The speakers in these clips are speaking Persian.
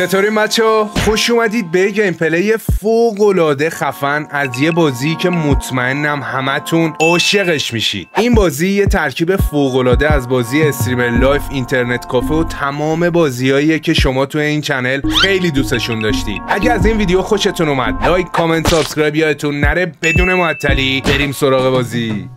چطوری بچه خوش اومدید به گیم پلی فوق العاده خفن از یه بازی که مطمئنم همتون عاشقش میشید این بازی یه ترکیب فوق العاده از بازی استریمر لایف اینترنت کافه و تمام بازیایی که شما تو این چنل خیلی دوستشون داشتید اگه از این ویدیو خوشتون اومد لایک کامنت سابسکرایب یادتون نره بدون معطلی بریم سراغ بازی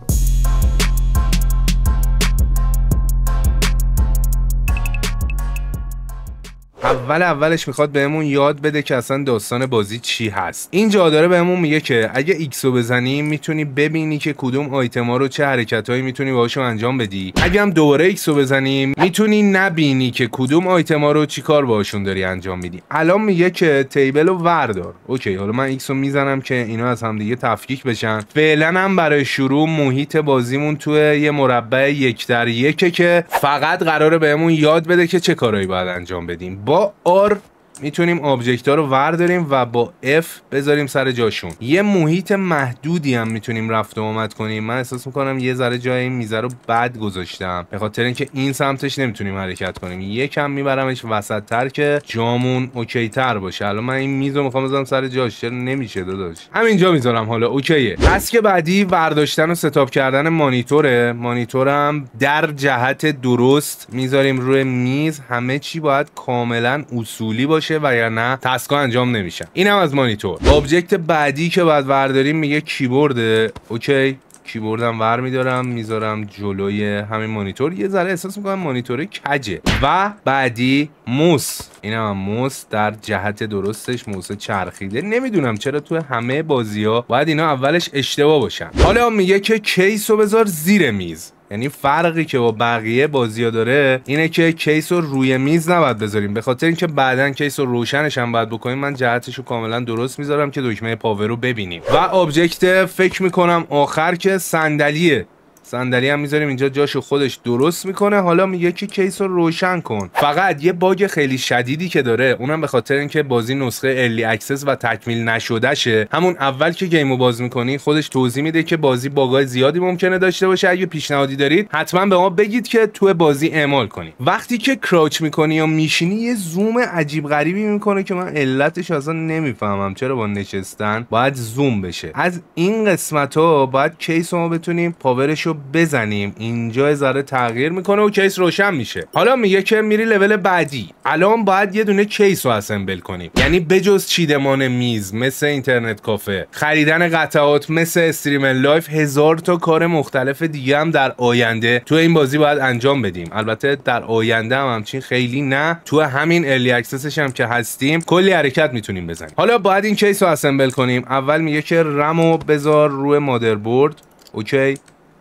اول اولش میخواد بهمون یاد بده که اصلا داستان بازی چی هست اینجا داره بهمون میگه که اگه ایکس رو بزنی میتونی ببینی که کدوم آیتما رو چه حرکتهایی میتونی باهاشون انجام بدی اگه هم دوباره ایکس رو بزنیم میتونی نبینی که کدوم آیتما رو چیکار باهاشون داری انجام میدی الان میگه که تیبل رو وردار اوکی حالا من ایکس رو میزنم که اینا از هم دیگه تفکیک بشن فعلا هم برای شروع محیط بازیمون تو یه مربع یک در یکه که فقط قراره بهمون یاد بده که چه کارهایی باید انجام بدیم और میتونیم آبجکت ها رو ورداریم و با F بذاریم سر جاشون یه محیط محدودی هم میتونیم رفت و آمد کنیم من احساس میکنم یه ذره جای این میزه رو بد گذاشتم به خاطر اینکه این سمتش نمیتونیم حرکت کنیم یکم میبرمش وسط تر که جامون اوکی تر باشه الان من این میز رو میخوام بذارم سر جاش چرا نمیشه داداش همینجا میذارم حالا اوکیه پس که بعدی برداشتن و ستاپ کردن مانیتوره مانیتورم در جهت درست میذاریم روی میز همه چی باید کاملا اصولی باشه میشه و نه تسکا انجام نمیشن اینم از مانیتور آبجکت بعدی که باید ورداریم میگه کیبورده اوکی کیبوردم ور میدارم میذارم جلوی همین مانیتور یه ذره احساس میکنم مانیتور کجه و بعدی موس این هم موس در جهت درستش موس چرخیده نمیدونم چرا تو همه بازی ها باید اینا اولش اشتباه باشن حالا میگه که کیس رو بذار زیر میز یعنی فرقی که با بقیه بازی ها داره اینه که کیس رو روی میز نباید بذاریم به خاطر اینکه بعدا کیس رو روشنش هم باید بکنیم من جهتش رو کاملا درست میذارم که دکمه پاور رو ببینیم و آبجکت فکر میکنم آخر که صندلیه صندلی هم میذاریم اینجا جاشو خودش درست میکنه حالا میگه که کیس رو روشن کن فقط یه باگ خیلی شدیدی که داره اونم به خاطر اینکه بازی نسخه الی اکسس و تکمیل شه همون اول که گیمو باز میکنی خودش توضیح میده که بازی باگای زیادی ممکنه داشته باشه اگه پیشنهادی دارید حتما به ما بگید که تو بازی اعمال کنی وقتی که کراچ میکنی یا میشینی یه زوم عجیب غریبی میکنه که من علتش اصلا نمیفهمم چرا با نشستن باید زوم بشه از این قسمت ها باید کیس ما بتونیم پاورش بزنیم اینجا ذره تغییر میکنه و کیس روشن میشه حالا میگه که میری لول بعدی الان باید یه دونه کیس رو اسمبل کنیم یعنی بجز چیدمان میز مثل اینترنت کافه خریدن قطعات مثل استریم لایف هزار تا کار مختلف دیگه هم در آینده تو این بازی باید انجام بدیم البته در آینده هم همچین خیلی نه تو همین الی اکسسش هم که هستیم کلی حرکت میتونیم بزنیم حالا باید این کیس رو اسمبل کنیم اول میگه که رمو بزار روی مادربرد اوکی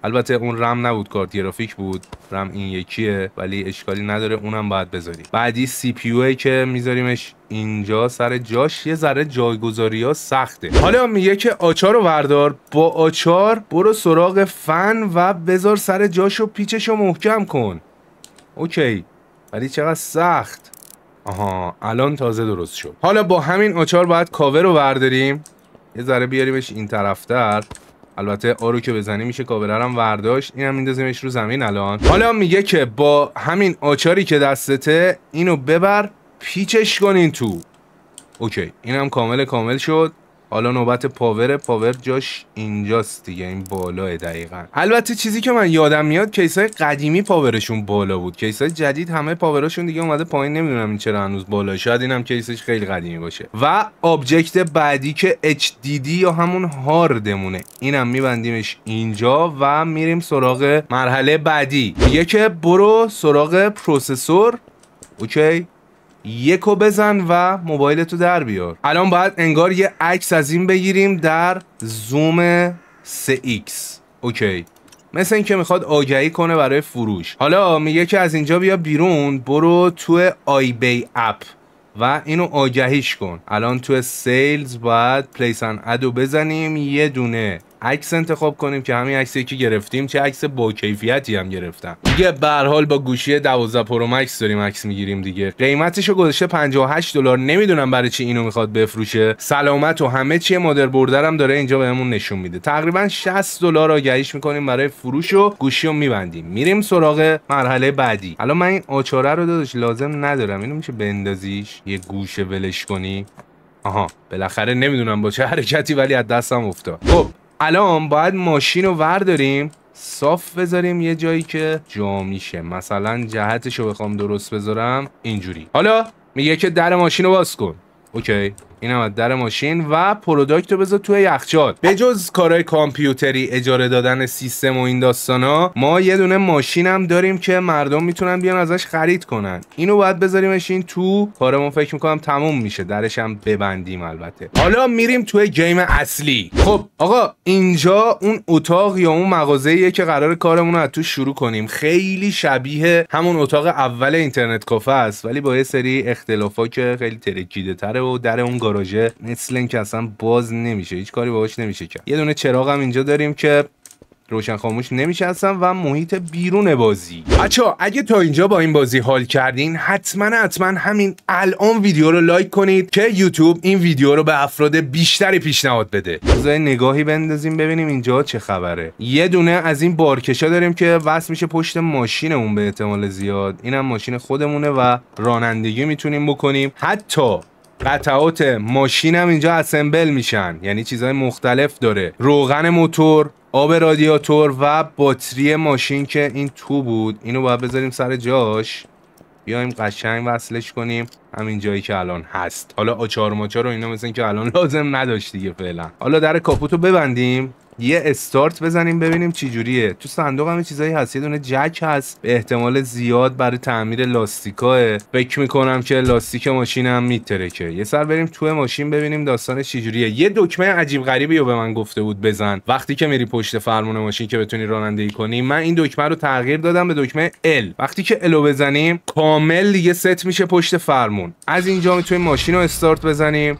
البته اون رم نبود کارت گرافیک بود رم این یکیه ولی اشکالی نداره اونم باید بذاریم بعدی سی پی که میذاریمش اینجا سر جاش یه ذره جایگذاری ها سخته حالا میگه که آچار رو وردار با آچار برو سراغ فن و بذار سر جاش و پیچش رو محکم کن اوکی ولی چقدر سخت آها الان تازه درست شد حالا با همین آچار باید کاور رو ورداریم یه ذره بیاریمش این طرفتر البته آرو که بزنی میشه کابره هم ورداشت اینم میندازیمش رو زمین الان حالا میگه که با همین آچاری که دستته اینو ببر پیچش کنین تو اوکی اینم کامل کامل شد حالا نوبت پاور پاور جاش اینجاست دیگه این بالاه دقیقا البته چیزی که من یادم میاد های قدیمی پاورشون بالا بود های جدید همه پاورشون دیگه اومده پایین نمیدونم این چرا هنوز بالا شاید اینم کیسش خیلی قدیمی باشه و آبجکت بعدی که HDD یا همون هاردمونه اینم میبندیمش اینجا و میریم سراغ مرحله بعدی یکی برو سراغ پروسسور اوکی یکو بزن و موبایل تو در بیار الان باید انگار یه عکس از این بگیریم در زوم 3x اوکی مثل اینکه میخواد آگهی کنه برای فروش حالا میگه که از اینجا بیا بیرون برو تو آی بی اپ و اینو آگهیش کن الان تو سیلز باید پلیس ادو بزنیم یه دونه عکس انتخاب کنیم که همین عکسی که گرفتیم چه عکس با کیفیتی هم گرفتم دیگه به حال با گوشی 12 پرو مکس داریم عکس میگیریم دیگه قیمتش رو گذاشته 58 دلار نمیدونم برای چی اینو میخواد بفروشه سلامت و همه چیه مادر بردرم داره اینجا بهمون نشون میده تقریبا 60 دلار آگهیش میکنیم برای فروش و گوشی رو میبندیم میریم سراغ مرحله بعدی الان من این آچاره رو داداش لازم ندارم اینو میشه بندازیش یه گوشه ولش کنی آها بالاخره نمیدونم با چه حرکتی ولی از دستم افتاد خب الان باید ماشین رو ورداریم صاف بذاریم یه جایی که جا میشه مثلا جهتش رو بخوام درست بذارم اینجوری حالا میگه که در ماشین رو باز کن اوکی این هم در ماشین و پروداکت رو بذار توی یخچال به جز کارهای کامپیوتری اجاره دادن سیستم و این داستانا ما یه دونه ماشین هم داریم که مردم میتونن بیان ازش خرید کنن اینو باید بذاریمش این تو کارمون فکر میکنم تموم میشه درش هم ببندیم البته حالا میریم توی گیم اصلی خب آقا اینجا اون اتاق یا اون مغازه‌ایه که قرار کارمون رو از تو شروع کنیم خیلی شبیه همون اتاق اول اینترنت کافه است ولی با یه سری اختلافات که خیلی ترکیده تره و در اون پروژه مثل اینکه اصلا باز نمیشه هیچ کاری باهاش نمیشه کرد یه دونه چراغ هم اینجا داریم که روشن خاموش نمیشه اصلا و محیط بیرون بازی بچا اگه تا اینجا با این بازی حال کردین حتما حتما همین الان ویدیو رو لایک کنید که یوتیوب این ویدیو رو به افراد بیشتری پیشنهاد بده بذار نگاهی بندازیم ببینیم اینجا چه خبره یه دونه از این بارکشا داریم که وصل میشه پشت ماشینمون به احتمال زیاد اینم ماشین خودمونه و رانندگی میتونیم بکنیم حتی قطعات هم اینجا اسمبل میشن یعنی چیزهای مختلف داره روغن موتور آب رادیاتور و باتری ماشین که این تو بود اینو باید بذاریم سر جاش بیایم قشنگ وصلش کنیم همین جایی که الان هست حالا آچار ماچار اینا مثل که الان لازم نداشت دیگه فعلا حالا در کاپوتو ببندیم یه استارت بزنیم ببینیم چی جوریه تو صندوق هم چیزایی هست یه دونه جک هست به احتمال زیاد برای تعمیر لاستیکاه فکر میکنم که لاستیک ماشینم میترکه یه سر بریم توی ماشین ببینیم داستان چی جوریه یه دکمه عجیب غریبی رو به من گفته بود بزن وقتی که میری پشت فرمون ماشین که بتونی رانندگی کنی من این دکمه رو تغییر دادم به دکمه L وقتی که L بزنیم کامل دیگه ست میشه پشت فرمون از اینجا میتونیم ماشین رو استارت بزنیم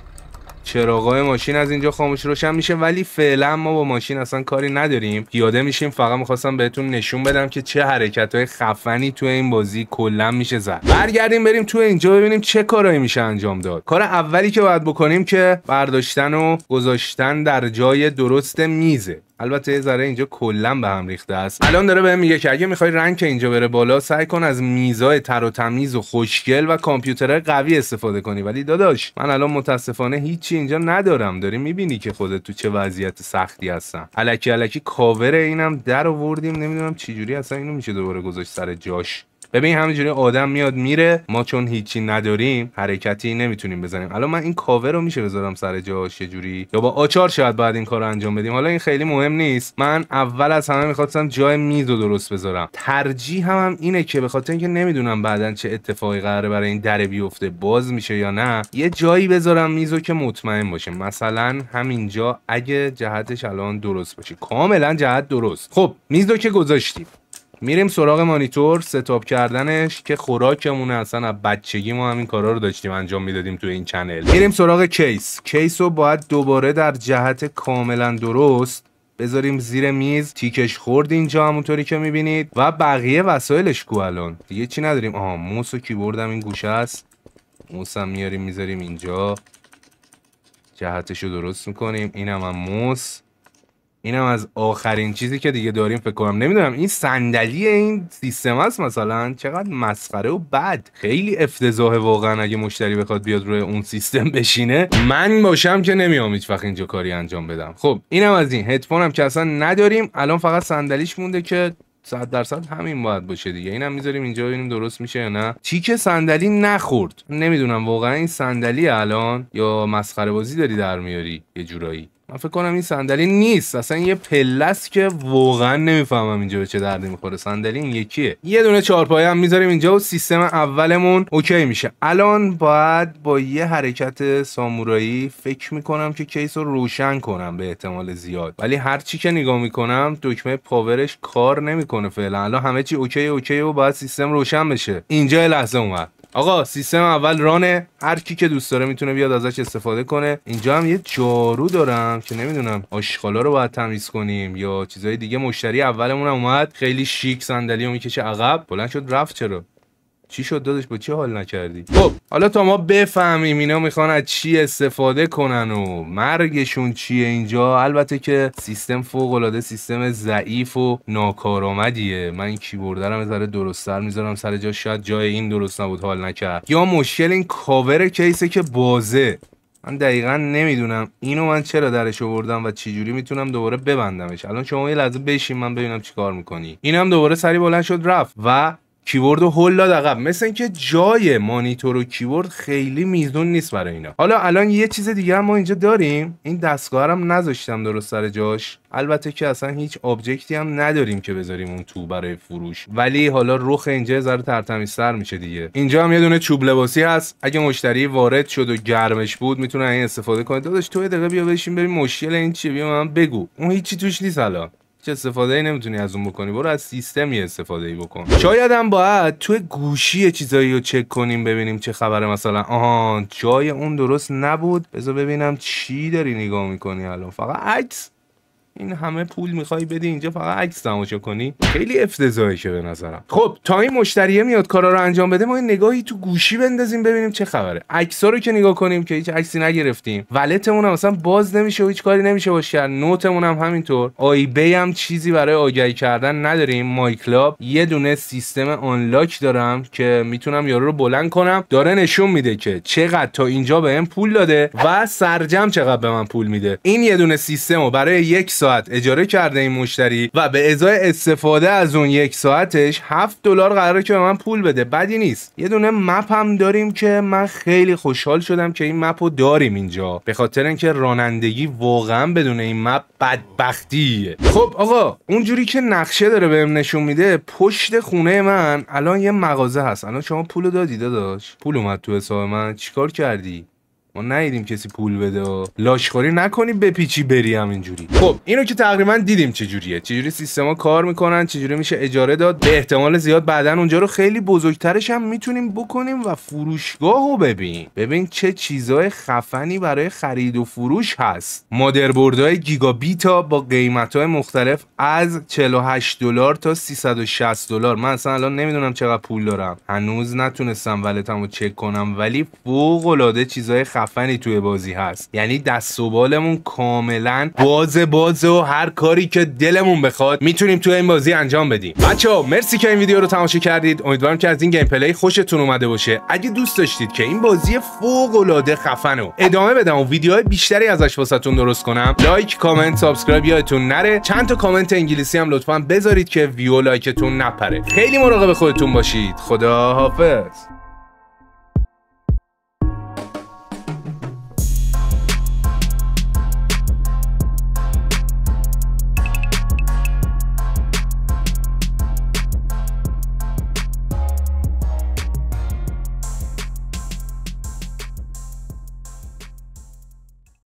چراغای ماشین از اینجا خاموش روشن میشه ولی فعلا ما با ماشین اصلا کاری نداریم پیاده میشیم فقط میخواستم بهتون نشون بدم که چه حرکت های خفنی تو این بازی کلا میشه زد برگردیم بریم تو اینجا ببینیم چه کارایی میشه انجام داد کار اولی که باید بکنیم که برداشتن و گذاشتن در جای درست میزه البته یه ذره اینجا کلا به هم ریخته است الان داره بهم میگه که اگه میخوای رنگ اینجا بره بالا سعی کن از میزای تر و تمیز و خوشگل و کامپیوتر قوی استفاده کنی ولی داداش من الان متاسفانه هیچی اینجا ندارم داری میبینی که خودت تو چه وضعیت سختی هستم الکی الکی کاور اینم در آوردیم نمیدونم چجوری اصلا اینو میشه دوباره گذاشت سر جاش ببین همینجوری آدم میاد میره ما چون هیچی نداریم حرکتی نمیتونیم بزنیم الان من این کاور رو میشه بذارم سر جاش یه جوری یا با آچار شاید بعد این کارو انجام بدیم حالا این خیلی مهم نیست من اول از همه میخواستم جای میز رو درست بذارم ترجیح هم, هم اینه که به خاطر اینکه نمیدونم بعدا چه اتفاقی قراره برای این در بیفته باز میشه یا نه یه جایی بذارم میزو که مطمئن باشه مثلا همینجا اگه جهتش الان درست باشه کاملا جهت درست خب میز که گذاشتیم میریم سراغ مانیتور ستاپ کردنش که خوراکمونه اصلا از بچگی ما همین کارا رو داشتیم انجام میدادیم تو این چنل میریم سراغ کیس کیس رو باید دوباره در جهت کاملا درست بذاریم زیر میز تیکش خورد اینجا همونطوری که میبینید و بقیه وسایلش کو الان دیگه چی نداریم آها موس و هم این گوشه است هم میاریم میذاریم اینجا جهتش رو درست میکنیم اینم هم موس اینم از آخرین چیزی که دیگه داریم فکر کنم نمیدونم این صندلی این سیستم است مثلا چقدر مسخره و بد خیلی افتضاح واقعا اگه مشتری بخواد بیاد روی اون سیستم بشینه من باشم که نمیام هیچ وقت اینجا کاری انجام بدم خب اینم از این هدفون هم که اصلا نداریم الان فقط صندلیش مونده که صد درصد همین باید باشه دیگه اینم میذاریم اینجا ببینیم درست میشه یا نه که صندلی نخورد نمیدونم واقعا این صندلی الان یا مسخره بازی داری در میاری یه جورایی من فکر کنم این صندلی نیست اصلا یه پلس که واقعا نمیفهمم اینجا به چه دردی میخوره صندلی این یکیه یه دونه چهارپایه هم میذاریم اینجا و سیستم اولمون اوکی میشه الان باید با یه حرکت سامورایی فکر میکنم که کیس رو روشن کنم به احتمال زیاد ولی هر چی که نگاه میکنم دکمه پاورش کار نمیکنه فعلا الان همه چی اوکی اوکی و باید سیستم روشن بشه اینجا لحظه اومد آقا سیستم اول رانه هر کی که دوست داره میتونه بیاد ازش استفاده کنه اینجا هم یه جارو دارم که نمیدونم آشغالا رو باید تمیز کنیم یا چیزهای دیگه مشتری اولمون اومد خیلی شیک صندلیو میکشه عقب بلند شد رفت چرا چی شد دادش با چه حال نکردی خب حالا تا ما بفهمیم اینا میخوان از چی استفاده کنن و مرگشون چیه اینجا البته که سیستم فوق العاده سیستم ضعیف و ناکارآمدیه من این کیبوردرم ذره درستتر میذارم سر جا شاید جای این درست نبود حال نکرد یا مشکل این کاور کیسه که بازه من دقیقا نمیدونم اینو من چرا درش آوردم و چجوری میتونم دوباره ببندمش الان شما یه لحظه بشین من ببینم چیکار میکنی اینم دوباره سری بلند شد رفت و کیورد و هل داد عقب مثل اینکه جای مانیتور و کیبورد خیلی میزون نیست برای اینا حالا الان یه چیز دیگه هم ما اینجا داریم این دستگاه هم نذاشتم درست سر جاش البته که اصلا هیچ آبجکتی هم نداریم که بذاریم اون تو برای فروش ولی حالا رخ اینجا ذره ترتمیزتر میشه دیگه اینجا هم یه دونه چوب لباسی هست اگه مشتری وارد شد و گرمش بود میتونه این استفاده کنه داداش تو بیا بشین مشکل این چیه بیا من بگو اون هیچی توش نیست الان هیچ استفاده ای نمیتونی از اون بکنی برو از سیستمی یه استفاده ای بکن شاید هم باید توی گوشی چیزایی رو چک کنیم ببینیم چه خبره مثلا آن جای اون درست نبود بذار ببینم چی داری نگاه میکنی الان فقط عکس این همه پول میخوای بدی اینجا فقط عکس تماشا کنی خیلی افتضاحیشه به نظرم خب تا این مشتریه میاد کارا رو انجام بده ما نگاهی تو گوشی بندازیم ببینیم چه خبره عکسا رو که نگاه کنیم که هیچ عکسی نگرفتیم ولتمون هم اصلا باز نمیشه و هیچ کاری نمیشه باش کرد نوتمون هم همینطور بی هم چیزی برای آگهی کردن نداریم مای کلاب یه دونه سیستم آنلاک دارم که میتونم یارو رو بلند کنم داره نشون میده که چقدر تا اینجا بهم پول داده و سرجم چقدر به من پول میده این یه دونه سیستم برای یک ساعت اجاره کرده این مشتری و به ازای استفاده از اون یک ساعتش 7 دلار قراره که به من پول بده بدی نیست یه دونه مپ هم داریم که من خیلی خوشحال شدم که این مپ رو داریم اینجا به خاطر اینکه رانندگی واقعا بدون این مپ بدبختیه خب آقا اونجوری که نقشه داره بهم نشون میده پشت خونه من الان یه مغازه هست الان شما پول دادی داداش پول اومد تو حساب من چیکار کردی ما ندیدیم کسی پول بده و لاشخوری نکنی بپیچی بری هم اینجوری خب اینو که تقریبا دیدیم چه جوریه سیستما کار میکنن چه میشه اجاره داد به احتمال زیاد بعدا اونجا رو خیلی بزرگترش هم میتونیم بکنیم و فروشگاه رو ببین ببین چه چیزای خفنی برای خرید و فروش هست مادربردهای گیگابیتا با قیمت‌های مختلف از 48 دلار تا 360 دلار من اصلا الان نمیدونم چقدر پول دارم هنوز نتونستم ولتمو چک کنم ولی فوق العاده چیزای خفنی توی بازی هست یعنی دست و بالمون کاملا باز باز و هر کاری که دلمون بخواد میتونیم توی این بازی انجام بدیم بچه ها مرسی که این ویدیو رو تماشا کردید امیدوارم که از این گیم پلی خوشتون اومده باشه اگه دوست داشتید که این بازی فوق العاده خفن رو ادامه بدم و ویدیوهای بیشتری ازش واسهتون درست کنم لایک کامنت سابسکرایب یادتون نره چند تا کامنت انگلیسی هم لطفا بذارید که ویو لایکتون نپره خیلی مراقب خودتون باشید خدا حافظ